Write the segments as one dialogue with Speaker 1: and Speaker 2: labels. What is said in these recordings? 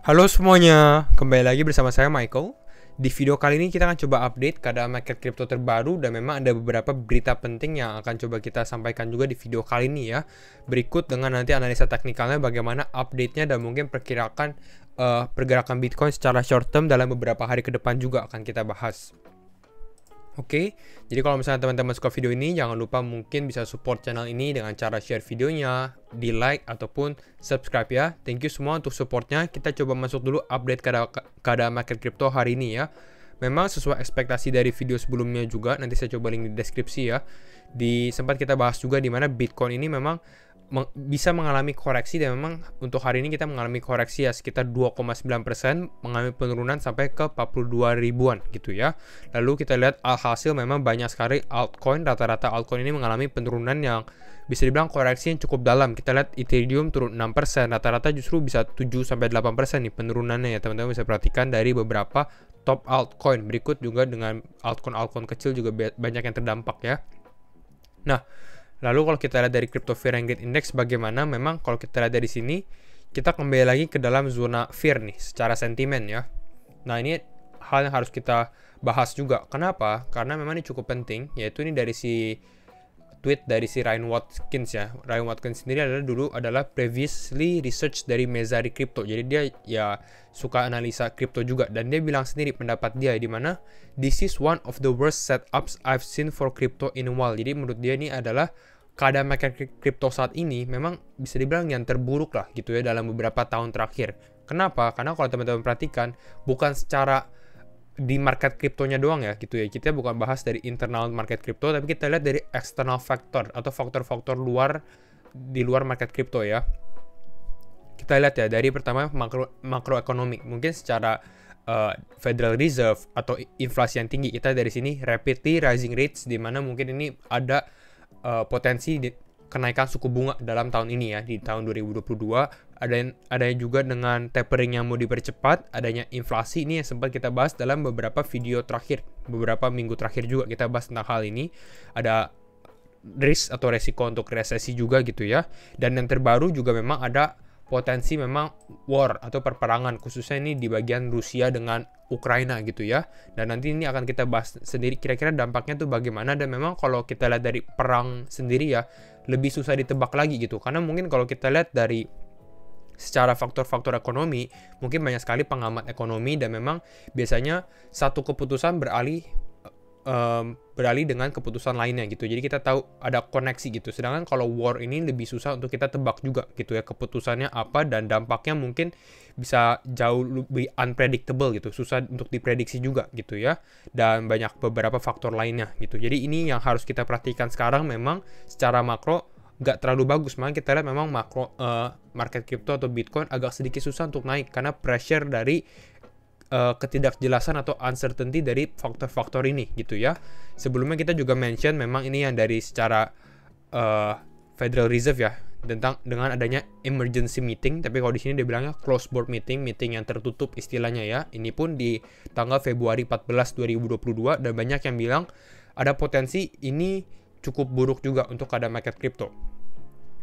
Speaker 1: Halo semuanya, kembali lagi bersama saya Michael. Di video kali ini kita akan coba update keadaan market crypto terbaru dan memang ada beberapa berita penting yang akan coba kita sampaikan juga di video kali ini ya. Berikut dengan nanti analisa teknikalnya bagaimana update-nya dan mungkin perkirakan uh, pergerakan Bitcoin secara short term dalam beberapa hari ke depan juga akan kita bahas. Oke, okay? jadi kalau misalnya teman-teman suka video ini, jangan lupa mungkin bisa support channel ini dengan cara share videonya, di like, ataupun subscribe ya. Thank you semua untuk supportnya. Kita coba masuk dulu update keadaan, keadaan market crypto hari ini ya. Memang sesuai ekspektasi dari video sebelumnya juga, nanti saya coba link di deskripsi ya. Di sempat kita bahas juga di mana Bitcoin ini memang bisa mengalami koreksi dan memang untuk hari ini kita mengalami koreksi ya sekitar 2,9% mengalami penurunan sampai ke 42 ribuan gitu ya. Lalu kita lihat alhasil memang banyak sekali altcoin rata-rata altcoin ini mengalami penurunan yang bisa dibilang koreksi yang cukup dalam. Kita lihat Ethereum turun 6%, rata-rata justru bisa 7 sampai 8% nih penurunannya ya teman-teman bisa perhatikan dari beberapa top altcoin. Berikut juga dengan altcoin-altcoin kecil juga banyak yang terdampak ya. Nah, Lalu kalau kita lihat dari crypto fear and greed index bagaimana? Memang kalau kita lihat dari sini kita kembali lagi ke dalam zona fear nih secara sentimen ya. Nah, ini hal yang harus kita bahas juga. Kenapa? Karena memang ini cukup penting yaitu ini dari si tweet dari si Ryan Watkins ya. Ryan Watkins sendiri adalah dulu adalah previously research dari Mezari Crypto. Jadi dia ya suka analisa crypto juga dan dia bilang sendiri pendapat dia di mana this is one of the worst setups I've seen for crypto in a while. Jadi menurut dia ini adalah keadaan market crypto saat ini memang bisa dibilang yang terburuk lah gitu ya dalam beberapa tahun terakhir. Kenapa? Karena kalau teman-teman perhatikan bukan secara di market kriptonya doang ya gitu ya. Kita bukan bahas dari internal market kripto tapi kita lihat dari external factor atau faktor-faktor luar di luar market kripto ya. Kita lihat ya dari pertama makro makroekonomi. Mungkin secara uh, Federal Reserve atau inflasi yang tinggi kita dari sini rapidly rising rates di mana mungkin ini ada uh, potensi di, kenaikan suku bunga dalam tahun ini ya di tahun 2022 ada ada juga dengan tapering yang mau dipercepat adanya inflasi ini yang sempat kita bahas dalam beberapa video terakhir beberapa minggu terakhir juga kita bahas tentang hal ini ada risk atau resiko untuk resesi juga gitu ya dan yang terbaru juga memang ada potensi memang war atau perperangan khususnya ini di bagian Rusia dengan Ukraina gitu ya dan nanti ini akan kita bahas sendiri kira-kira dampaknya tuh bagaimana dan memang kalau kita lihat dari perang sendiri ya lebih susah ditebak lagi gitu. Karena mungkin kalau kita lihat dari secara faktor-faktor ekonomi, mungkin banyak sekali pengamat ekonomi dan memang biasanya satu keputusan beralih um, beralih dengan keputusan lainnya gitu. Jadi kita tahu ada koneksi gitu. Sedangkan kalau war ini lebih susah untuk kita tebak juga gitu ya keputusannya apa dan dampaknya mungkin bisa jauh lebih unpredictable gitu. Susah untuk diprediksi juga gitu ya. Dan banyak beberapa faktor lainnya gitu. Jadi ini yang harus kita perhatikan sekarang memang secara makro nggak terlalu bagus makanya kita lihat memang makro uh, market crypto atau bitcoin agak sedikit susah untuk naik karena pressure dari uh, ketidakjelasan atau uncertainty dari faktor-faktor ini gitu ya. Sebelumnya kita juga mention memang ini yang dari secara uh, Federal Reserve ya tentang dengan adanya emergency meeting tapi kalau di sini dia bilangnya close board meeting meeting yang tertutup istilahnya ya ini pun di tanggal Februari 14 2022 dan banyak yang bilang ada potensi ini cukup buruk juga untuk ada market crypto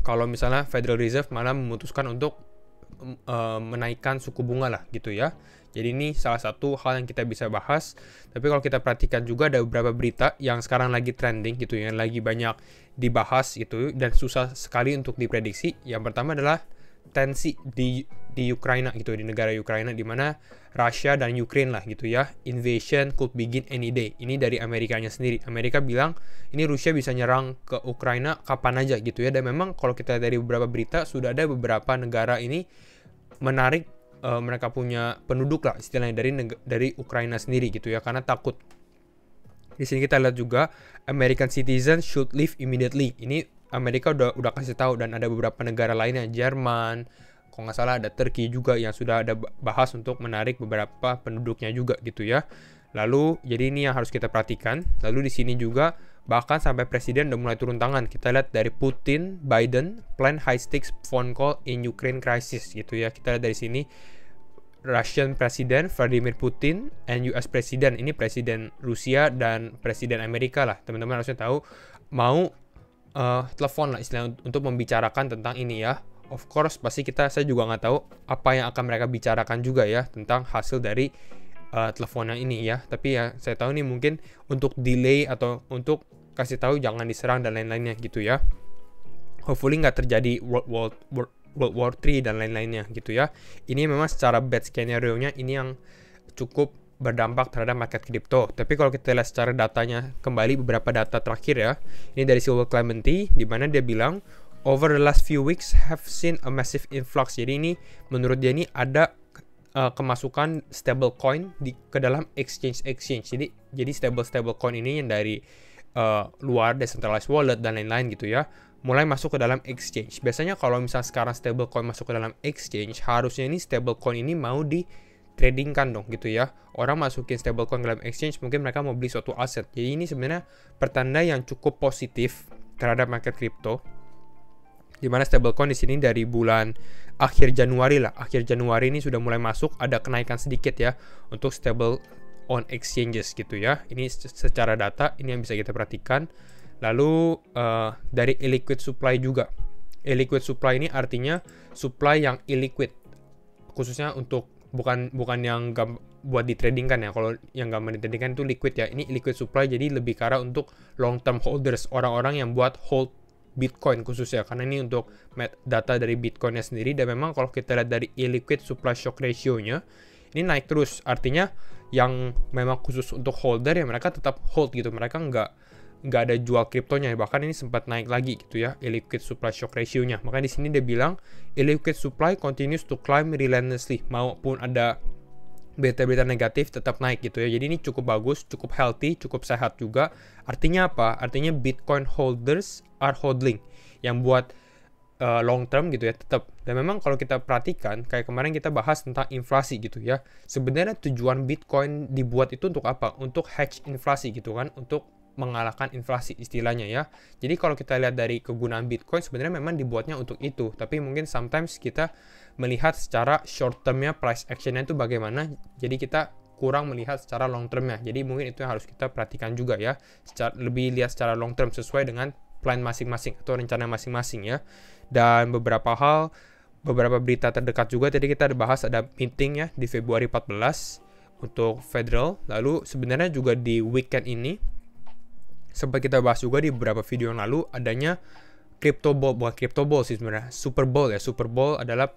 Speaker 1: kalau misalnya Federal Reserve malah memutuskan untuk uh, menaikkan suku bunga lah gitu ya. Jadi ini salah satu hal yang kita bisa bahas. Tapi kalau kita perhatikan juga ada beberapa berita yang sekarang lagi trending gitu ya, yang lagi banyak dibahas gitu dan susah sekali untuk diprediksi. Yang pertama adalah tensi di di Ukraina gitu di negara Ukraina di mana Rusia dan Ukraine lah gitu ya invasion could begin any day ini dari Amerikanya sendiri Amerika bilang ini Rusia bisa nyerang ke Ukraina kapan aja gitu ya dan memang kalau kita dari beberapa berita sudah ada beberapa negara ini menarik uh, mereka punya penduduk lah istilahnya dari dari Ukraina sendiri gitu ya karena takut di sini kita lihat juga American citizens should leave immediately ini Amerika udah udah kasih tahu dan ada beberapa negara lainnya Jerman kalau nggak salah ada Turki juga yang sudah ada bahas untuk menarik beberapa penduduknya juga gitu ya lalu jadi ini yang harus kita perhatikan lalu di sini juga bahkan sampai presiden udah mulai turun tangan kita lihat dari Putin Biden plan high stakes phone call in Ukraine crisis gitu ya kita lihat dari sini Russian Presiden Vladimir Putin and US President ini Presiden Rusia dan Presiden Amerika lah teman-teman harusnya tahu mau uh, telepon lah istilahnya untuk membicarakan tentang ini ya. Of course pasti kita saya juga nggak tahu apa yang akan mereka bicarakan juga ya tentang hasil dari uh, eh, teleponnya ini ya. Tapi ya saya tahu nih mungkin untuk delay atau untuk kasih tahu jangan diserang dan lain-lainnya gitu ya. Hopefully nggak terjadi world war, world, world war 3 dan lain-lainnya gitu ya. Ini memang secara bad scenario nya ini yang cukup berdampak terhadap market kripto. Tapi kalau kita lihat secara datanya kembali beberapa data terakhir ya. Ini dari Silver Clementi di mana dia bilang over the last few weeks have seen a massive influx. Jadi ini menurut dia ini ada uh, kemasukan stable coin di ke dalam exchange exchange. Jadi jadi stable stable coin ini yang dari uh, luar decentralized wallet dan lain-lain gitu ya mulai masuk ke dalam exchange. Biasanya kalau misalnya sekarang stablecoin masuk ke dalam exchange, harusnya ini stablecoin ini mau di trading kan dong gitu ya. Orang masukin stablecoin ke dalam exchange mungkin mereka mau beli suatu aset. Jadi ini sebenarnya pertanda yang cukup positif terhadap market crypto. Di mana stablecoin di sini dari bulan akhir Januari lah. Akhir Januari ini sudah mulai masuk ada kenaikan sedikit ya untuk stable on exchanges gitu ya. Ini secara data ini yang bisa kita perhatikan. Lalu uh, dari illiquid supply juga. Illiquid supply ini artinya supply yang illiquid khususnya untuk bukan bukan yang gam, buat di trading kan ya kalau yang gampang di trading kan itu liquid ya ini liquid supply jadi lebih ke arah untuk long term holders orang-orang yang buat hold Bitcoin khususnya karena ini untuk data dari Bitcoinnya sendiri dan memang kalau kita lihat dari illiquid supply shock ratio-nya ini naik terus artinya yang memang khusus untuk holder ya mereka tetap hold gitu mereka nggak nggak ada jual kriptonya bahkan ini sempat naik lagi gitu ya illiquid supply shock ratio-nya makanya di sini dia bilang illiquid supply continues to climb relentlessly maupun ada berita-berita negatif tetap naik gitu ya jadi ini cukup bagus cukup healthy cukup sehat juga artinya apa artinya Bitcoin holders are holding yang buat uh, long term gitu ya tetap dan memang kalau kita perhatikan kayak kemarin kita bahas tentang inflasi gitu ya sebenarnya tujuan Bitcoin dibuat itu untuk apa untuk hedge inflasi gitu kan untuk mengalahkan inflasi istilahnya ya. Jadi kalau kita lihat dari kegunaan Bitcoin sebenarnya memang dibuatnya untuk itu, tapi mungkin sometimes kita melihat secara short termnya price actionnya itu bagaimana. Jadi kita kurang melihat secara long termnya. Jadi mungkin itu yang harus kita perhatikan juga ya. Secara, lebih lihat secara long term sesuai dengan plan masing-masing atau rencana masing-masing ya. Dan beberapa hal beberapa berita terdekat juga tadi kita bahas ada meeting ya di Februari 14 untuk federal lalu sebenarnya juga di weekend ini sempat kita bahas juga di beberapa video yang lalu adanya crypto ball bukan crypto ball sih sebenarnya Super Bowl ya Super Bowl adalah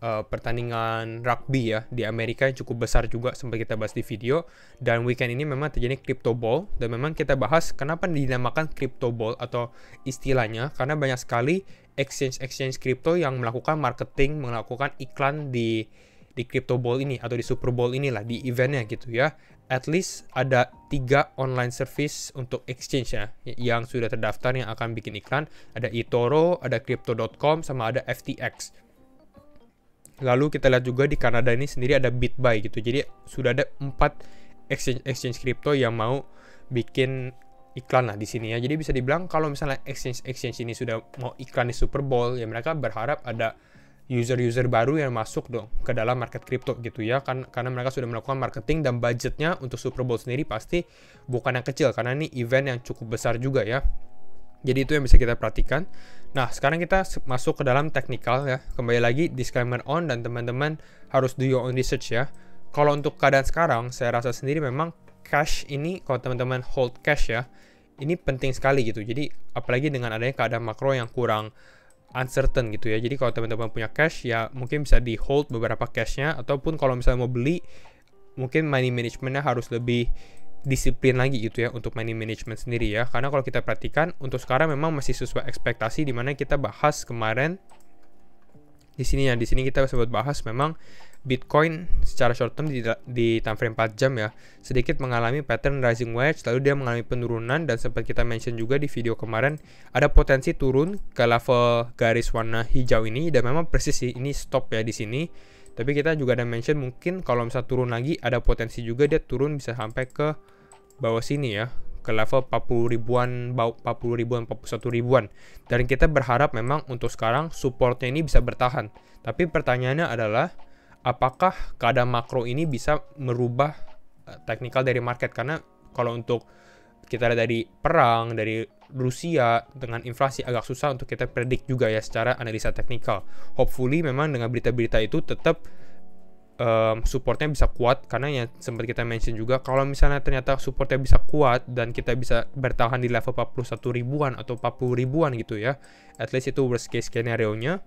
Speaker 1: uh, pertandingan rugby ya di Amerika yang cukup besar juga sempat kita bahas di video dan weekend ini memang terjadi crypto ball dan memang kita bahas kenapa dinamakan crypto ball atau istilahnya karena banyak sekali exchange exchange crypto yang melakukan marketing melakukan iklan di di Crypto Ball ini atau di Super Bowl inilah di eventnya gitu ya. At least ada tiga online service untuk exchange ya yang sudah terdaftar yang akan bikin iklan. Ada eToro, ada Crypto.com, sama ada FTX. Lalu kita lihat juga di Kanada ini sendiri ada BitBuy gitu. Jadi sudah ada empat exchange exchange crypto yang mau bikin iklan lah di sini ya. Jadi bisa dibilang kalau misalnya exchange exchange ini sudah mau iklan di Super Bowl ya mereka berharap ada user-user baru yang masuk dong ke dalam market crypto gitu ya kan karena mereka sudah melakukan marketing dan budgetnya untuk Super Bowl sendiri pasti bukan yang kecil karena ini event yang cukup besar juga ya. Jadi itu yang bisa kita perhatikan. Nah, sekarang kita masuk ke dalam teknikal ya. Kembali lagi disclaimer on dan teman-teman harus do your own research ya. Kalau untuk keadaan sekarang, saya rasa sendiri memang cash ini kalau teman-teman hold cash ya, ini penting sekali gitu. Jadi apalagi dengan adanya keadaan makro yang kurang uncertain gitu ya. Jadi kalau teman-teman punya cash ya mungkin bisa di hold beberapa cashnya ataupun kalau misalnya mau beli mungkin money managementnya harus lebih disiplin lagi gitu ya untuk money management sendiri ya. Karena kalau kita perhatikan untuk sekarang memang masih sesuai ekspektasi di mana kita bahas kemarin di sini ya Di sini kita sempat bahas memang Bitcoin secara short term di, di time frame 4 jam ya sedikit mengalami pattern rising wedge lalu dia mengalami penurunan dan sempat kita mention juga di video kemarin ada potensi turun ke level garis warna hijau ini dan memang persis ini stop ya di sini tapi kita juga ada mention mungkin kalau misal turun lagi ada potensi juga dia turun bisa sampai ke bawah sini ya ke level 40 ribuan, 40 ribuan, 41 ribuan. Dan kita berharap memang untuk sekarang supportnya ini bisa bertahan. Tapi pertanyaannya adalah apakah keadaan makro ini bisa merubah eh, teknikal dari market karena kalau untuk kita lihat dari perang dari Rusia dengan inflasi agak susah untuk kita predik juga ya secara analisa teknikal. Hopefully memang dengan berita-berita itu tetap um, supportnya bisa kuat karena ya sempat kita mention juga kalau misalnya ternyata supportnya bisa kuat dan kita bisa bertahan di level 41 ribuan atau 40 ribuan gitu ya at least itu worst case scenario nya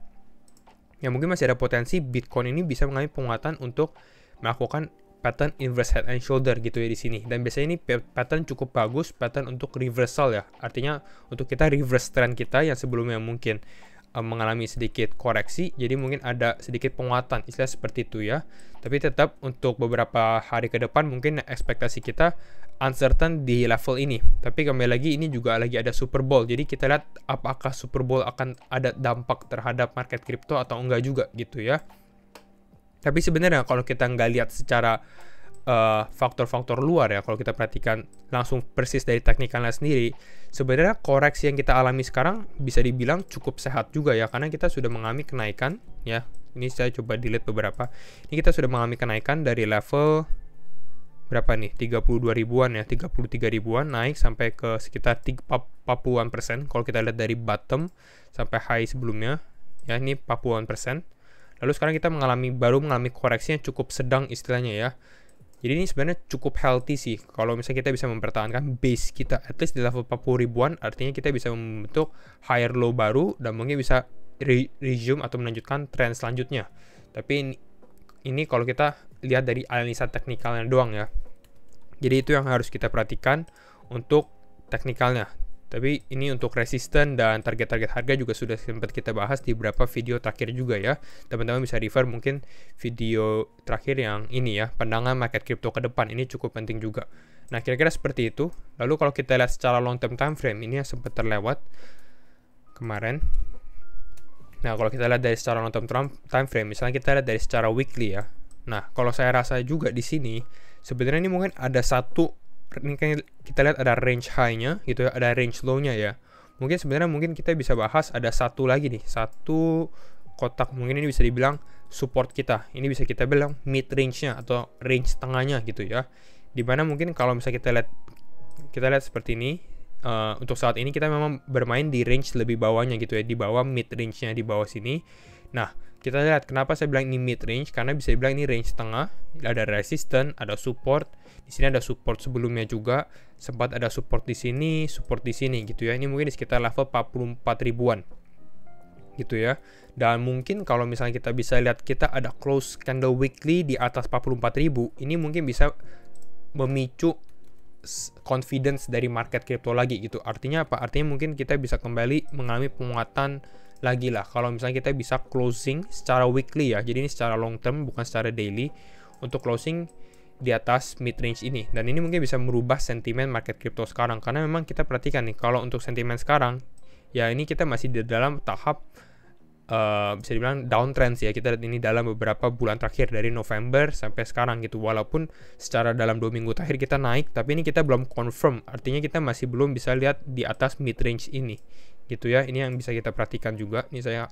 Speaker 1: ya mungkin masih ada potensi Bitcoin ini bisa mengalami penguatan untuk melakukan pattern inverse head and shoulder gitu ya di sini dan biasanya ini pattern cukup bagus pattern untuk reversal ya artinya untuk kita reverse trend kita yang sebelumnya mungkin Eh, mengalami sedikit koreksi, jadi mungkin ada sedikit penguatan, istilah seperti itu ya. Tapi tetap untuk beberapa hari ke depan mungkin ekspektasi kita uncertain di level ini. Tapi kembali lagi ini juga lagi ada Super Bowl, jadi kita lihat apakah Super Bowl akan ada dampak terhadap market crypto atau enggak juga gitu ya. Tapi sebenarnya kalau kita nggak lihat secara Eh, faktor-faktor uh, luar ya kalau kita perhatikan langsung persis dari teknikalnya sendiri sebenarnya koreksi yang kita alami sekarang bisa dibilang cukup sehat juga ya karena kita sudah mengalami kenaikan ya ini saya coba delete beberapa ini kita sudah mengalami kenaikan dari level berapa nih 32 ribuan ya 33 ribuan naik sampai ke sekitar 40-an persen kalau kita lihat dari bottom sampai high sebelumnya ya ini 40-an persen lalu sekarang kita mengalami baru mengalami koreksi yang cukup sedang istilahnya ya jadi ini sebenarnya cukup healthy sih kalau misalnya kita bisa mempertahankan base kita at least di level 40 ribuan artinya kita bisa membentuk higher low baru dan mungkin bisa re resume atau melanjutkan trend selanjutnya. Tapi ini, ini kalau kita lihat dari analisa teknikalnya doang ya. Jadi itu yang harus kita perhatikan untuk teknikalnya. Tapi ini untuk resisten dan target-target harga juga sudah sempat kita bahas di beberapa video terakhir juga ya. Teman-teman bisa refer mungkin video terakhir yang ini ya, pandangan market crypto ke depan. Ini cukup penting juga. Nah, kira-kira seperti itu. Lalu kalau kita lihat secara long term time frame, ini yang sempat terlewat kemarin. Nah, kalau kita lihat dari secara long term time frame, misalnya kita lihat dari secara weekly ya. Nah, kalau saya rasa juga di sini, sebenarnya ini mungkin ada satu ini kan kita lihat ada range high-nya gitu ya, ada range low-nya ya. Mungkin sebenarnya mungkin kita bisa bahas ada satu lagi nih, satu kotak mungkin ini bisa dibilang support kita. Ini bisa kita bilang mid range-nya atau range tengahnya gitu ya. Dimana mungkin kalau misalnya kita lihat kita lihat seperti ini uh, untuk saat ini kita memang bermain di range lebih bawahnya gitu ya, di bawah mid range-nya di bawah sini. Nah, kita lihat kenapa saya bilang ini mid range karena bisa dibilang ini range tengah, ada resistance, ada support di sini ada support sebelumnya juga, sempat ada support di sini, support di sini gitu ya. Ini mungkin di sekitar level 44 ribuan gitu ya. Dan mungkin kalau misalnya kita bisa lihat kita ada close candle weekly di atas ribu ini mungkin bisa memicu confidence dari market crypto lagi gitu. Artinya apa? Artinya mungkin kita bisa kembali mengalami penguatan lagi lah. Kalau misalnya kita bisa closing secara weekly ya. Jadi ini secara long term bukan secara daily. Untuk closing di atas mid range ini dan ini mungkin bisa merubah sentimen market crypto sekarang karena memang kita perhatikan nih kalau untuk sentimen sekarang ya ini kita masih di dalam tahap uh, bisa dibilang downtrend sih ya kita lihat ini dalam beberapa bulan terakhir dari November sampai sekarang gitu walaupun secara dalam dua minggu terakhir kita naik tapi ini kita belum confirm artinya kita masih belum bisa lihat di atas mid range ini gitu ya ini yang bisa kita perhatikan juga ini saya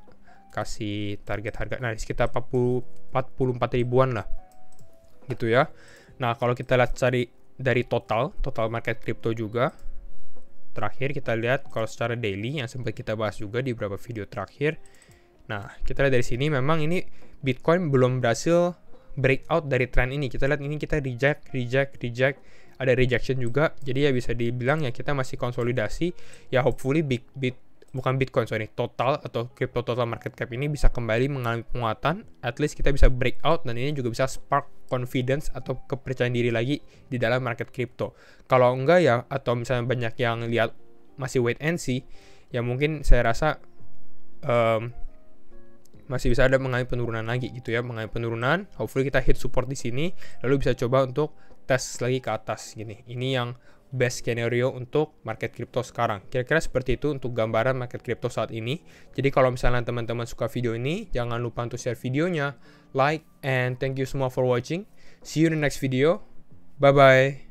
Speaker 1: kasih target harga nah sekitar 40 44 ribuan lah gitu ya Nah, kalau kita lihat cari dari total, total market crypto juga. Terakhir kita lihat kalau secara daily yang sempat kita bahas juga di beberapa video terakhir. Nah, kita lihat dari sini memang ini Bitcoin belum berhasil breakout dari trend ini. Kita lihat ini kita reject, reject, reject. Ada rejection juga. Jadi ya bisa dibilang ya kita masih konsolidasi. Ya hopefully big, bukan Bitcoin sorry total atau crypto total market cap ini bisa kembali mengalami penguatan at least kita bisa breakout dan ini juga bisa spark confidence atau kepercayaan diri lagi di dalam market crypto kalau enggak ya atau misalnya banyak yang lihat masih wait and see ya mungkin saya rasa um, masih bisa ada mengalami penurunan lagi gitu ya mengalami penurunan hopefully kita hit support di sini lalu bisa coba untuk tes lagi ke atas gini ini yang best scenario untuk market crypto sekarang. Kira-kira seperti itu untuk gambaran market crypto saat ini. Jadi kalau misalnya teman-teman suka video ini, jangan lupa untuk share videonya, like, and thank you semua for watching. See you in the next video. Bye-bye.